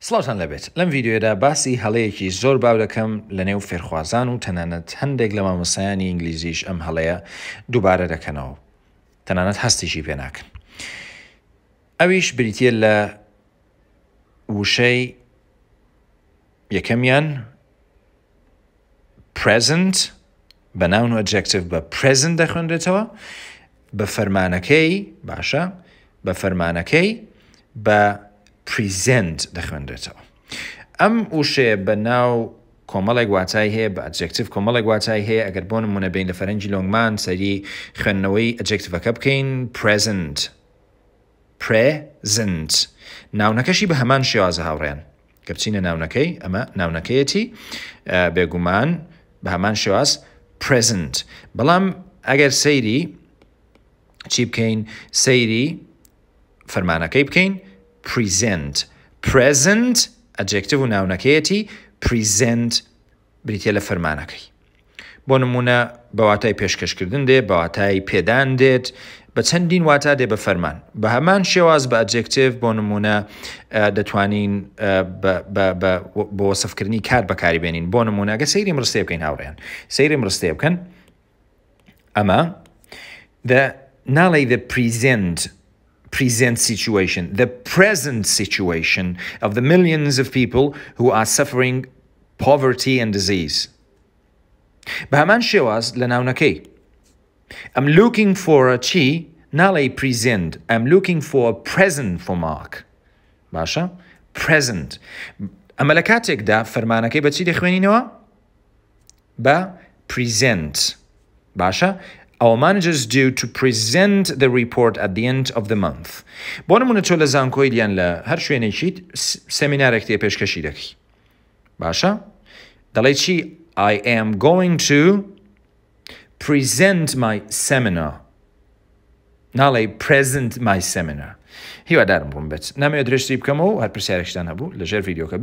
سلاوتان لەبێت لەم یددیوێدا باسی هەڵەیەکی زۆر باودەکەم لە نێو فێرخوازان و تەنانەت هەندێک لە مامۆسایانی ئینگلیزیش ئەم هەڵەیە دووبارە دەکەنەوە تەنانەت هەستیشی پێناکەن ئەویش بریتە لە وشەی یەکەمیان present بە ناون و ئەجکتیو بە present دەخوێنرێتەوە بە فەرمانەکەی باشە بە فەرمانەکەی بە present دەخوێنرێتەوە ام وشێ بە ناو کۆمەڵێک واتای هەیە بە ئەجکتیف کۆمەڵێک واتای هەیە ئەگەر بۆ نمونە بین لە فەرەنجی لۆنگمان سەری present ئەجکتیفەکە نکشی به همان ناونەکەشی بە هەمان شێوازە نکی اما بچینە ناونەکەی ئەمە به گمان به همان شێواز present بلام اگر سەیری چی بکەین سەیری فەرمانەکەی بکین present present ئەجێکتیو و ناونەکەیەتی present بریتە لە فەرمانەکەی بۆ نمونە بەواتای پێشکەشکردن دێ بەواتای پێدان دێت بە چەندین واتا دێ بە فەرمان بە هەمان شێواز بە ئەجێکتیو بۆ نمونە دەتوانین بۆ وەسفکردنی کار بەکاری بێنین بۆ نمونەگە سەیری مرستێ بکەین هاوڕێن سەیری مرستێ بکەن ئەمە ناڵی the present present situation, the present situation of the millions of people who are suffering poverty and disease. بهمان شێواز na ناونەکەی. I'm looking for a chi ناڵی present. I'm looking for a present for Mark. Basha, present. ئەمە لە but فەرمانەکەی بەچی دەخوێنینەوە؟ Ba present. Basha, our managers due to present the report at the end of the month. Bonum una tola zanko seminar ekti Basha? Dalai I am going to present my seminar. Nale present my seminar. Hi wa darum bumbet. Na me video ka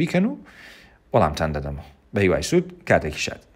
Olam tan dadamo. Bahi wa